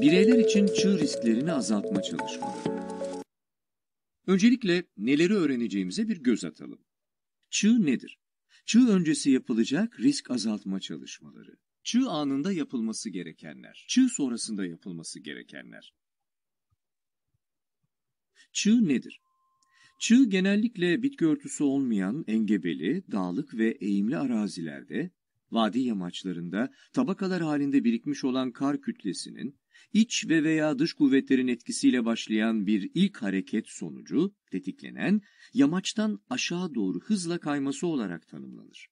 Bireyler için çığ risklerini azaltma çalışmaları. Öncelikle neleri öğreneceğimize bir göz atalım. Çığ nedir? Çığ öncesi yapılacak risk azaltma çalışmaları. Çığ anında yapılması gerekenler. Çığ sonrasında yapılması gerekenler. Çığ nedir? Çığ genellikle bitki örtüsü olmayan engebeli, dağlık ve eğimli arazilerde Vadi yamaçlarında tabakalar halinde birikmiş olan kar kütlesinin, iç ve veya dış kuvvetlerin etkisiyle başlayan bir ilk hareket sonucu tetiklenen yamaçtan aşağı doğru hızla kayması olarak tanımlanır.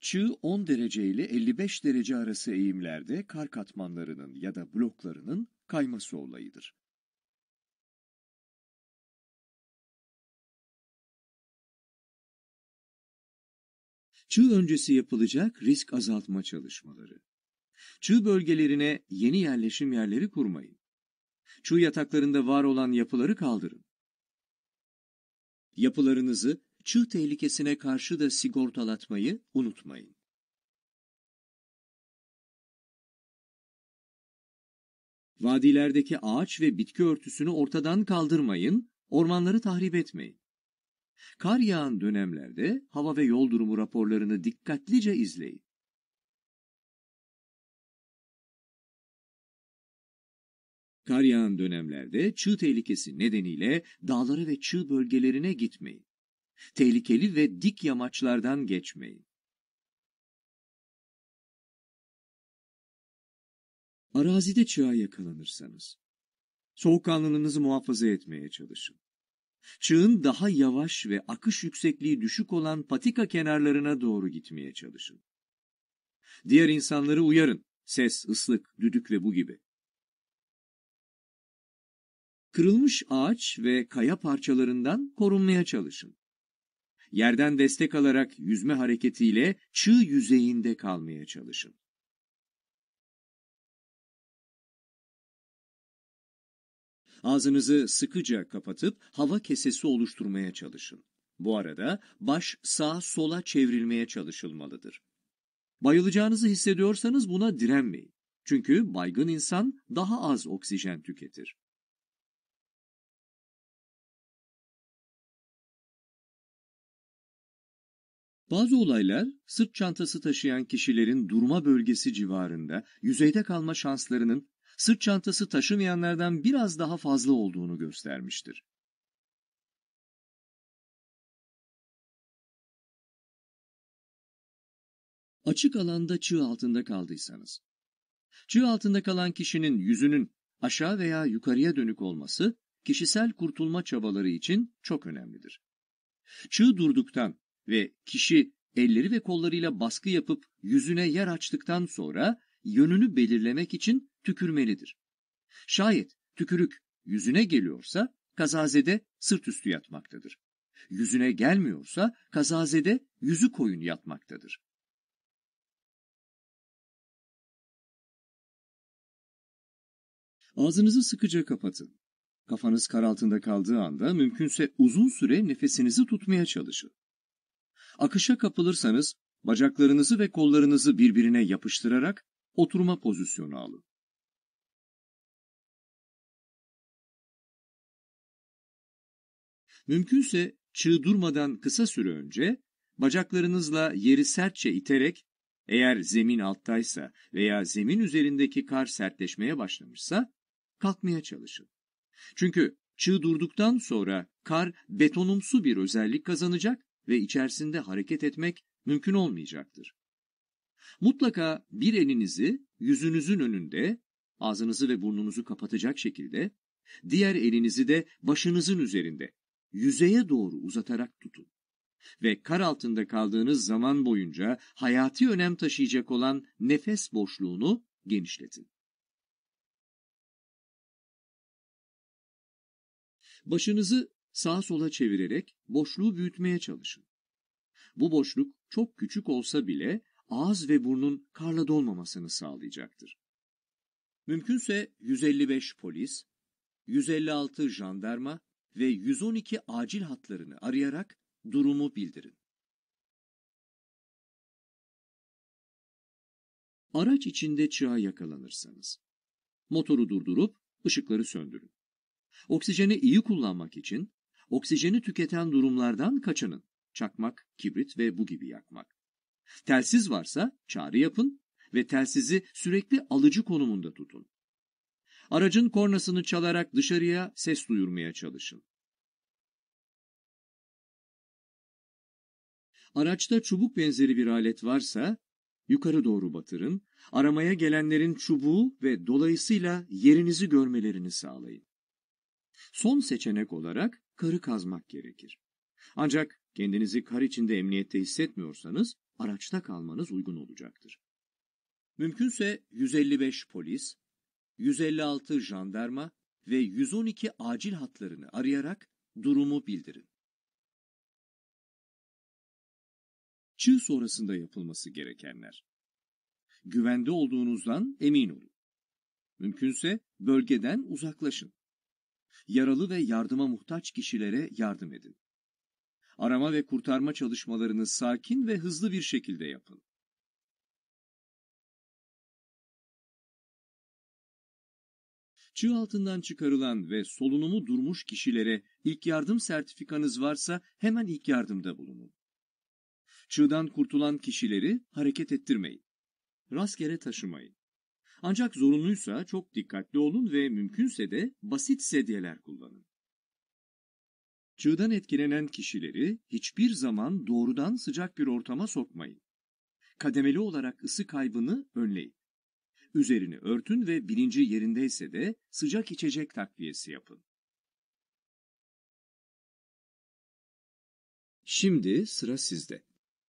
Çığ 10 derece ile 55 derece arası eğimlerde kar katmanlarının ya da bloklarının kayması olayıdır. Çığ öncesi yapılacak risk azaltma çalışmaları. Çığ bölgelerine yeni yerleşim yerleri kurmayın. Çığ yataklarında var olan yapıları kaldırın. Yapılarınızı çığ tehlikesine karşı da sigortalatmayı unutmayın. Vadilerdeki ağaç ve bitki örtüsünü ortadan kaldırmayın, ormanları tahrip etmeyin. Kar yağan dönemlerde hava ve yol durumu raporlarını dikkatlice izleyin. Kar yağan dönemlerde çığ tehlikesi nedeniyle dağları ve çığ bölgelerine gitmeyin. Tehlikeli ve dik yamaçlardan geçmeyin. Arazide çığa yakalanırsanız, soğukkanlılığınızı muhafaza etmeye çalışın. Çığın daha yavaş ve akış yüksekliği düşük olan patika kenarlarına doğru gitmeye çalışın. Diğer insanları uyarın. Ses, ıslık, düdük ve bu gibi. Kırılmış ağaç ve kaya parçalarından korunmaya çalışın. Yerden destek alarak yüzme hareketiyle çığ yüzeyinde kalmaya çalışın. Ağzınızı sıkıca kapatıp hava kesesi oluşturmaya çalışın. Bu arada baş sağa sola çevrilmeye çalışılmalıdır. Bayılacağınızı hissediyorsanız buna direnmeyin. Çünkü baygın insan daha az oksijen tüketir. Bazı olaylar sırt çantası taşıyan kişilerin durma bölgesi civarında yüzeyde kalma şanslarının sırt çantası taşımayanlardan biraz daha fazla olduğunu göstermiştir. Açık alanda çığ altında kaldıysanız. Çığ altında kalan kişinin yüzünün aşağı veya yukarıya dönük olması kişisel kurtulma çabaları için çok önemlidir. Çığ durduktan ve kişi elleri ve kollarıyla baskı yapıp yüzüne yer açtıktan sonra yönünü belirlemek için tükürmelidir. Şayet tükürük yüzüne geliyorsa kazazede sırt üstü yatmaktadır. Yüzüne gelmiyorsa kazazede yüzü koyun yatmaktadır. Ağzınızı sıkıca kapatın. Kafanız kar altında kaldığı anda mümkünse uzun süre nefesinizi tutmaya çalışın. Akışa kapılırsanız bacaklarınızı ve kollarınızı birbirine yapıştırarak oturma pozisyonu alın. Mümkünse çığ durmadan kısa süre önce bacaklarınızla yeri sertçe iterek eğer zemin alttaysa veya zemin üzerindeki kar sertleşmeye başlamışsa kalkmaya çalışın. Çünkü çığ durduktan sonra kar betonumsu bir özellik kazanacak ve içerisinde hareket etmek mümkün olmayacaktır. Mutlaka bir elinizi yüzünüzün önünde, ağzınızı ve burnunuzu kapatacak şekilde, diğer elinizi de başınızın üzerinde, yüzeye doğru uzatarak tutun. Ve kar altında kaldığınız zaman boyunca hayati önem taşıyacak olan nefes boşluğunu genişletin. Başınızı sağa sola çevirerek boşluğu büyütmeye çalışın. Bu boşluk çok küçük olsa bile ağız ve burnun karla dolmamasını sağlayacaktır. Mümkünse 155 polis, 156 jandarma ve 112 acil hatlarını arayarak durumu bildirin. Araç içinde çığa yakalanırsanız, motoru durdurup ışıkları söndürün. Oksijeni iyi kullanmak için oksijeni tüketen durumlardan kaçının. Çakmak, kibrit ve bu gibi yakmak. Telsiz varsa çağrı yapın ve telsizi sürekli alıcı konumunda tutun. Aracın kornasını çalarak dışarıya ses duyurmaya çalışın. Araçta çubuk benzeri bir alet varsa yukarı doğru batırın, aramaya gelenlerin çubuğu ve dolayısıyla yerinizi görmelerini sağlayın. Son seçenek olarak karı kazmak gerekir. Ancak kendinizi kar içinde emniyette hissetmiyorsanız araçta kalmanız uygun olacaktır. Mümkünse 155 polis, 156 jandarma ve 112 acil hatlarını arayarak durumu bildirin. Çığ sonrasında yapılması gerekenler. Güvende olduğunuzdan emin olun. Mümkünse bölgeden uzaklaşın. Yaralı ve yardıma muhtaç kişilere yardım edin. Arama ve kurtarma çalışmalarını sakin ve hızlı bir şekilde yapın. Çığ altından çıkarılan ve solunumu durmuş kişilere ilk yardım sertifikanız varsa hemen ilk yardımda bulunun. Çığdan kurtulan kişileri hareket ettirmeyin. Rastgele taşımayın. Ancak zorunluysa çok dikkatli olun ve mümkünse de basit sedyeler kullanın. Çığdan etkilenen kişileri hiçbir zaman doğrudan sıcak bir ortama sokmayın. Kademeli olarak ısı kaybını önleyin. Üzerini örtün ve bilinci yerindeyse de sıcak içecek takviyesi yapın. Şimdi sıra sizde.